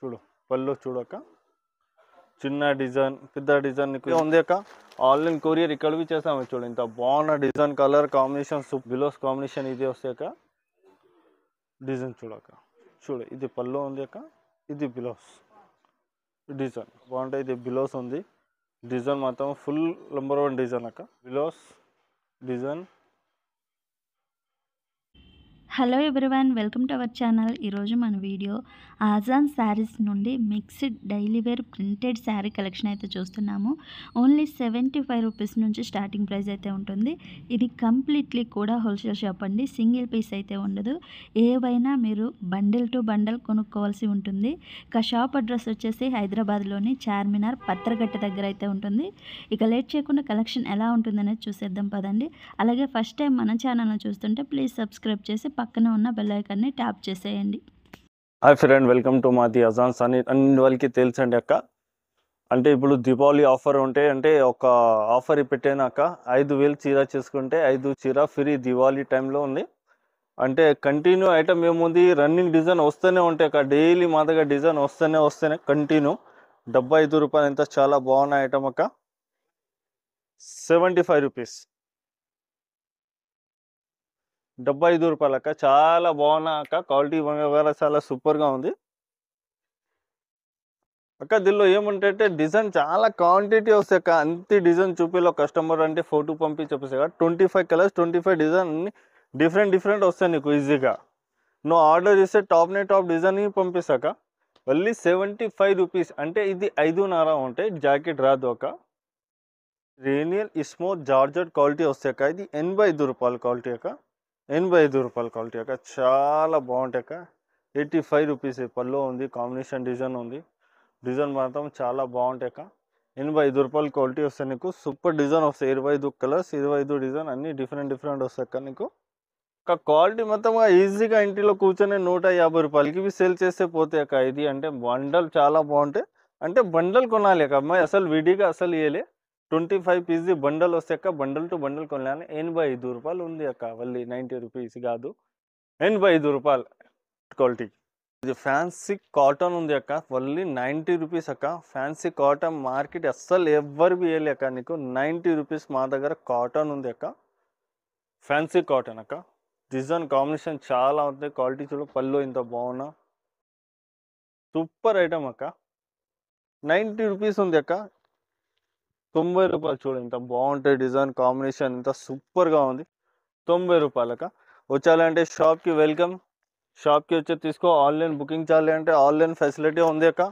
చూడు పళ్ళు చూడక చిన్న డిజైన్ పెద్ద డిజైన్ ఉంది అక్క ఆన్లైన్ కొరియర్ ఇక్కడవి చేసాము చూడు ఇంత బాగున్న డిజైన్ కలర్ కాంబినేషన్ సూప్ బిలోస్ కాంబినేషన్ ఇది వస్తాక డిజైన్ చూడక చూడు ఇది పళ్ళు ఉంది అక్క ఇది బిలోస్ డిజైన్ బాగుంటాయి ఇది బిలోస్ ఉంది డిజైన్ మాత్రం ఫుల్ నెంబర్ వన్ డిజైన్ అక్క blouse design hello everyone welcome to our channel ఈరోజు మన వీడియో ఆజాన్ శారీస్ నుండి mixed daily wear printed sari collection అయితే చూస్తున్నాము ఓన్లీ సెవెంటీ ఫైవ్ రూపీస్ నుంచి స్టార్టింగ్ ప్రైస్ అయితే ఉంటుంది ఇది కంప్లీట్లీ కూడా హోల్సేల్ షాప్ అండి సింగిల్ పీస్ అయితే ఉండదు ఏవైనా మీరు బండిల్ టు బండల్ కొనుక్కోవాల్సి ఉంటుంది ఇక షాప్ అడ్రస్ వచ్చేసి హైదరాబాద్లోని చార్మినార్ పత్రగట్ట దగ్గర అయితే ఉంటుంది ఇక లేట్ చేయకుండా కలెక్షన్ ఎలా ఉంటుందనేది చూసేద్దాం పదండి అలాగే ఫస్ట్ టైం మన ఛానల్ చూస్తుంటే ప్లీజ్ సబ్స్క్రైబ్ చేసి పక్క పక్కన ఉన్న బెల్ ట్యాప్ చేసేయండి హాయ్ ఫ్రెండ్ వెల్కమ్ టు మాది అజాన్స్ అని అన్ని వాళ్ళకి తెలుసండి అక్క అంటే ఇప్పుడు దీపావళి ఆఫర్ ఉంటే అంటే ఒక ఆఫర్ పెట్టానాక ఐదు వేలు చీర చేసుకుంటే ఐదు చీర ఫ్రీ దివాళీ టైంలో ఉంది అంటే కంటిన్యూ ఐటమ్ ఏముంది రన్నింగ్ డిజైన్ వస్తూనే ఉంటాయి అక్క డైలీ మా దగ్గర డిజైన్ వస్తూనే వస్తేనే కంటిన్యూ డెబ్బై ఐదు రూపాయలు ఎంత చాలా బాగున్న ఐటమ్ అక్క సెవెంటీ ఫైవ్ రూపీస్ డెబ్బై ఐదు రూపాయల అక్క చాలా బాగున్నా అక్క క్వాలిటీ వేరే చాలా సూపర్గా ఉంది అక్క దీనిలో ఏముంటే డిజైన్ చాలా క్వాంటిటీ వస్తాయి అక్క అంత డిజైన్ చూపిలో కస్టమర్ అంటే ఫోటో పంపి చెప్పేసా twenty five colours twenty five design different different వస్తాయి నీకు ఈజీగా నువ్వు ఆర్డర్ చేస్తే టాప్నే టాప్ డిజైన్ పంపిస్తాక మళ్ళీ సెవెంటీ ఫైవ్ రూపీస్ అంటే ఇది ఐదున్నర ఉంటాయి జాకెట్ రాదు ఒక రేనియల్ ఇస్మో జార్జెట్ క్వాలిటీ వస్తాయి ఇది ఎనభై ఐదు రూపాయల క్వాలిటీ అక్క ఎనభై ఐదు రూపాయల క్వాలిటీ అక్క చాలా బాగుంటాయి అక్క ఎయిటీ ఫైవ్ రూపీస్ పళ్ళు ఉంది కాంబినేషన్ డిజైన్ ఉంది డిజైన్ మాత్రం చాలా బాగుంటాయి అక్క ఎనభై ఐదు రూపాయల క్వాలిటీ వస్తాయి నీకు సూపర్ డిజైన్ వస్తాయి ఇరవై ఐదు కలర్స్ ఇరవై ఐదు డిజైన్ అన్నీ డిఫరెంట్ డిఫరెంట్ వస్తాయి అక్క నీకు ఒక క్వాలిటీ మొత్తం ఈజీగా ఇంటిలో కూర్చొని నూట యాభై రూపాయలకి ఇవి సేల్ చేస్తే పోతే అక్క ఇది అంటే బండల్ చాలా బాగుంటాయి అంటే బండల్ కొనాలి అక్క అమ్మాయి అసలు విడిగా అసలు ఇవ్వలే ట్వంటీ ఫైవ్ పీజీ బండల్ వస్తే అక్క బండల్ టు బండల్ కొనలేను ఎనభై ఐదు రూపాయలు ఉంది అక్క మళ్ళీ నైంటీ రూపీస్ కాదు ఎనభై ఐదు రూపాయలు క్వాలిటీ ఇది ఫ్యాన్సీ కాటన్ ఉంది అక్క మళ్ళీ నైంటీ రూపీస్ అక్క ఫ్యాన్సీ కాటన్ మార్కెట్ అస్సలు ఎవరు వేయాలి అక్క నీకు నైంటీ రూపీస్ మా దగ్గర కాటన్ ఉంది అక్క ఫ్యాన్సీ కాటన్ అక్క డిజైన్ కాంబినేషన్ చాలా ఉంది క్వాలిటీ చూడ పళ్ళు ఇంత బాగున్నా సూపర్ ఐటమ్ అక్క నైంటీ రూపీస్ ఉంది అక్క తొంభై రూపాయలు చూడండి ఇంత బాగుంటాయి డిజైన్ కాంబినేషన్ ఇంత సూపర్గా ఉంది తొంభై రూపాయలక వచ్చాలంటే షాప్కి వెల్కమ్ షాప్కి వచ్చి తీసుకో ఆన్లైన్ బుకింగ్ చేయాలి అంటే ఆన్లైన్ ఫెసిలిటీ ఉంది అక్క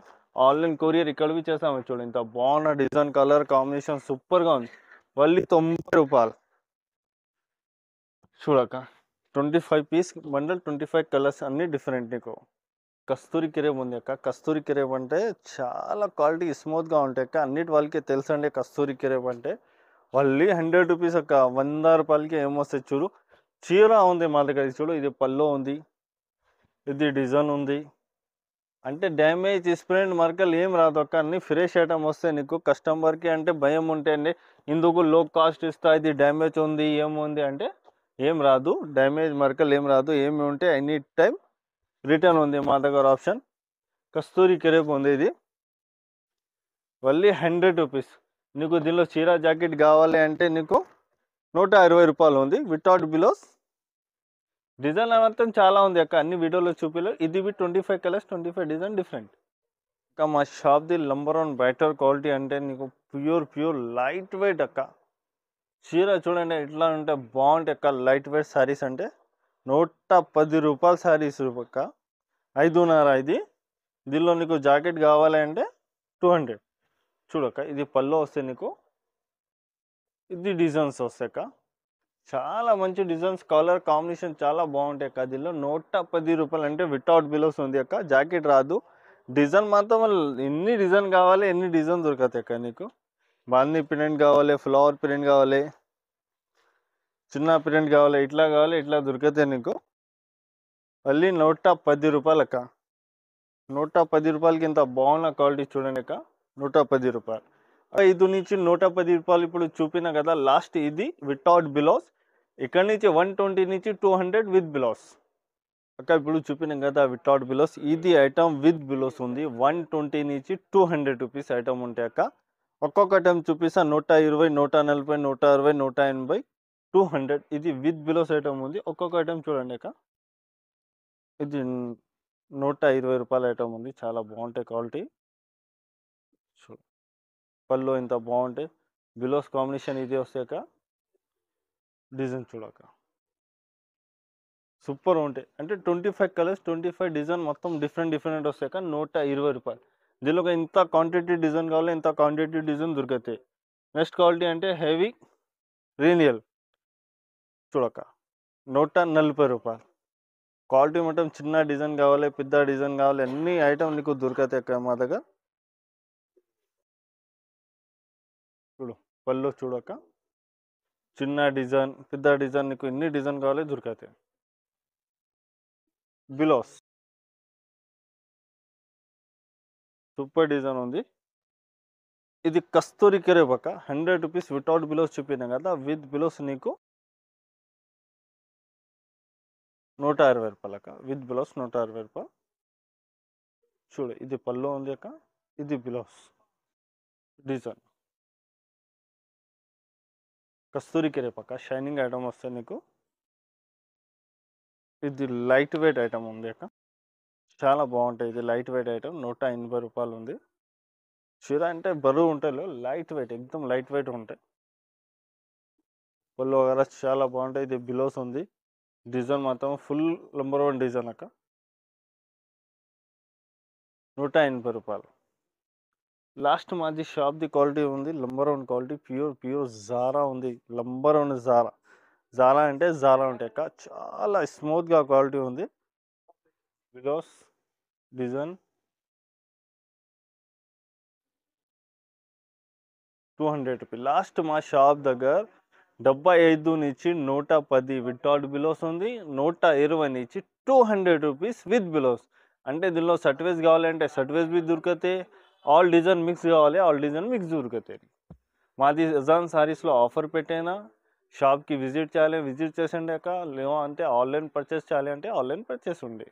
ఆన్లైన్ కొరియర్ బి చేసాము చూడండి ఇంత బాగున్న డిజైన్ కలర్ కాంబినేషన్ సూపర్గా ఉంది మళ్ళీ తొంభై రూపాయలు చూడక twenty five piece bundle twenty five colours అన్నీ డిఫరెంట్ నీకు కస్తూరి కిరేమ్ ఉంది అక్క కస్తూరి కిరేమ్ అంటే చాలా క్వాలిటీ స్మూత్గా ఉంటాయి అక్క అన్నిటి వాళ్ళకి తెలుసండి కస్తూరి కిరేమ్ అంటే మళ్ళీ హండ్రెడ్ రూపీస్ అక్క వంద రూపాయలకి ఏమొస్తే చూడు చీర ఉంది మా దగ్గర చూడు ఇది పల్లో ఉంది ఇది డిజైన్ ఉంది అంటే డ్యామేజ్ స్ప్రెండ్ మరకలు ఏం రాదు అక్క అన్ని ఫ్రెష్ ఐటమ్ వస్తే నీకు కస్టమర్కి అంటే భయం ఉంటే అండి ఇందుకు లో కాస్ట్ ఇస్తా ఇది డ్యామేజ్ ఉంది ఏముంది అంటే ఏం రాదు డ్యామేజ్ మరకలు ఏం రాదు ఏమి ఉంటే ఎనీ టైం రిటర్న్ ఉంది మా దగ్గర ఆప్షన్ కస్తూరి కెరేపు ఉంది ఇది మళ్ళీ హండ్రెడ్ రూపీస్ నీకు దీనిలో చీర జాకెట్ కావాలి అంటే నీకు నూట ఇరవై రూపాయలు ఉంది వితౌట్ బిలోస్ డిజైన్ మొత్తం చాలా ఉంది అక్క అన్ని వీడియోలో చూపిలేదు ఇది బి twenty five colours twenty five design different అక్క మా షాప్ది నంబర్ వన్ బెటర్ క్వాలిటీ అంటే నీకు ప్యూర్ ప్యూర్ లైట్ వెయిట్ అక్క చీర చూడండి ఎట్లా ఉంటే బాగుంటాయి అక్క లైట్ వెయిట్ శారీస్ అంటే నూట పది రూపాయల శారీస్ అక్క ఐదున్నర ఇది దీనిలో నీకు జాకెట్ కావాలి అంటే టూ హండ్రెడ్ చూడక్క ఇది పళ్ళు వస్తే నీకు ఇది డిజైన్స్ వస్తాయక్క చాలా మంచి డిజైన్స్ కలర్ కాంబినేషన్ చాలా బాగుంటాయి అక్క దీనిలో నూట పది రూపాయలు అంటే వితౌట్ బిలోస్ ఉంది అక్క జాకెట్ రాదు డిజైన్ మాత్రం ఎన్ని డిజైన్ కావాలి ఎన్ని డిజైన్ దొరుకుతాయి అక్క నీకు బాందీ ప్రింట్ కావాలి ఫ్లవర్ ప్రింట్ కావాలి చిన్న ప్రింట్ కావాలి ఇట్లా కావాలి ఇట్లా దొరికితే నీకు మళ్ళీ నూట పది రూపాయలక్క నూట పది రూపాయలకి ఇంత బాగున్న క్వాలిటీ చూడండి అక్క నూట పది రూపాయలు ఇది నుంచి నూట పది రూపాయలు ఇప్పుడు చూపిన కదా లాస్ట్ ఇది వితౌట్ బిలాస్ ఇక్కడ నుంచి వన్ ట్వంటీ నుంచి టూ హండ్రెడ్ విత్ బిలాస్ అక్క ఇప్పుడు చూపినాం కదా వితౌట్ బిలోస్ ఇది ఐటమ్ విత్ బిలోస్ ఉంది వన్ ట్వంటీ నుంచి టూ హండ్రెడ్ రూపీస్ ఐటమ్ ఉంటాయి అక్క ఒక్కొక్క ఐటమ్ చూపిస్తా నూట ఇరవై నూట నలభై నూట అరవై నూట ఎనభై టూ హండ్రెడ్ ఇది విత్ బిలోస్ ఐటమ్ ఉంది ఒక్కొక్క ఐటమ్ చూడండి అక్క ఇది నూట ఇరవై రూపాయల ఐటమ్ ఉంది చాలా బాగుంటాయి క్వాలిటీ చూ పళ్ళు ఇంత బాగుంటాయి బిలోస్ కాంబినేషన్ ఇది వస్తాక డిజైన్ చూడక సూపర్ ఉంటాయి అంటే twenty five colours twenty five design మొత్తం డిఫరెంట్ డిఫరెంట్ వస్తాక నూట ఇరవై రూపాయలు దీనిలో ఇంత క్వాంటిటీ డిజైన్ కావాలి ఇంత క్వాంటిటీ డిజైన్ దొరుకుతాయి నెక్స్ట్ క్వాలిటీ అంటే హెవీ రీనియల్ చూడక నూట నలభై రూపాయలు క్వాలిటీ మటం చిన్న డిజైన్ కావాలి పెద్ద డిజైన్ కావాలి అన్ని ఐటమ్ నీకు దొరుకుతాయి అక్కడ మా దగ్గర చూడు పళ్ళు చూడక చిన్న డిజైన్ పెద్ద డిజైన్ నీకు ఎన్ని డిజైన్ కావాలి దొరుకుతాయి బిలోస్ సూపర్ డిజైన్ ఉంది ఇది కస్తూరి పక్క హండ్రెడ్ రూపీస్ వితౌట్ బిలోస్ చూపిన కదా విత్ బిలోస్ నీకు నూట అరవై రూపాయలు అక్క విత్ బ్లౌజ్ నూట అరవై రూపాయలు చూడు ఇది పళ్ళు ఉంది అక్క ఇది బ్లౌజ్ డిజైన్ కస్తూరికి రేపక్క షైనింగ్ ఐటమ్ వస్తే నీకు ఇది లైట్ వెయిట్ ఐటమ్ ఉంది అక్క చాలా బాగుంటాయి ఇది లైట్ వెయిట్ ఐటమ్ నూట ఎనభై రూపాయలు ఉంది చీర అంటే బరువు ఉంటాయి లైట్ వెయిట్ ఎక్దమ్ లైట్ వెయిట్ ఉంటాయి పళ్ళు చాలా బాగుంటాయి ఇది బిలోస్ ఉంది డిజైన్ మాత్రం ఫుల్ నెంబర్ వన్ డిజైన్ అక్క నూట ఎనభై రూపాయలు లాస్ట్ మాది షాప్ది క్వాలిటీ ఉంది number one quality pure pure జారా ఉంది లంబర్ వన్ జారా జారా అంటే జారా ఉంటాయి అక్క చాలా స్మూత్గా క్వాలిటీ ఉంది because design two hundred rupee last మా షాప్ దగ్గర డెబ్బై ఐదు నుంచి నూట పది వితౌట్ బిలోస్ ఉంది నూట ఇరవై నుంచి టూ హండ్రెడ్ రూపీస్ విత్ బిలోస్ అంటే దీనిలో సర్టిఫైజ్ కావాలంటే సర్టిఫైజ్ బి దొరికితే ఆల్ డిజైన్ మిక్స్ కావాలి ఆల్ డిజైన్ మిక్స్ దొరికితే మాది అజాన్ సారీస్లో ఆఫర్ పెట్టైనా షాప్కి విజిట్ చేయాలి విజిట్ చేసిండాక లేవా అంటే ఆన్లైన్ పర్చేస్ చేయాలి అంటే ఆన్లైన్ పర్చేస్ ఉండే